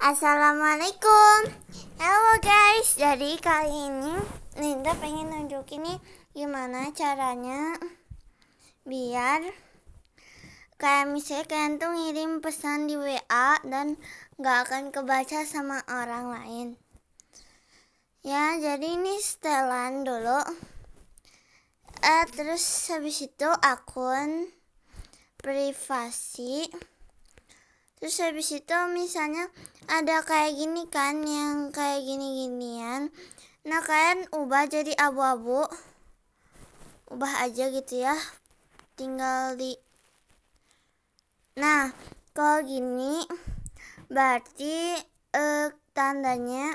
Assalamualaikum Halo guys Jadi kali ini Linda pengen nunjukin nih Gimana caranya Biar Kayak misalnya kalian tuh ngirim pesan di WA Dan gak akan kebaca sama orang lain Ya jadi ini setelan dulu eh, Terus habis itu akun Privasi terus habis itu misalnya ada kayak gini kan yang kayak gini ginian nah kalian ubah jadi abu-abu ubah aja gitu ya tinggal di nah kalau gini berarti eh, tandanya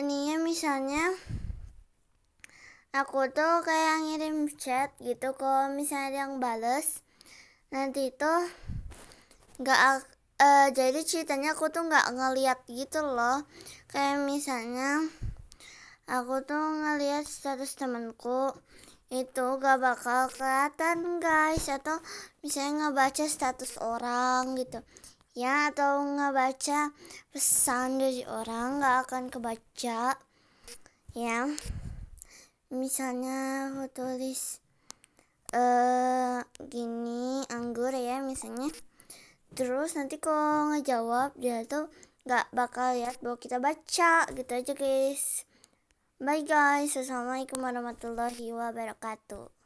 ini ya misalnya aku tuh kayak ngirim chat gitu kalau misalnya ada yang bales nanti itu nggak uh, jadi ceritanya aku tuh nggak ngeliat gitu loh kayak misalnya aku tuh ngeliat status temanku itu gak bakal kelihatan guys atau misalnya ngebaca status orang gitu ya atau ngebaca pesan dari orang gak akan kebaca ya misalnya aku tulis uh, gini anggur ya misalnya terus nanti kalau ngejawab dia tuh nggak bakal lihat bahwa kita baca gitu aja guys bye guys assalamualaikum warahmatullahi wabarakatuh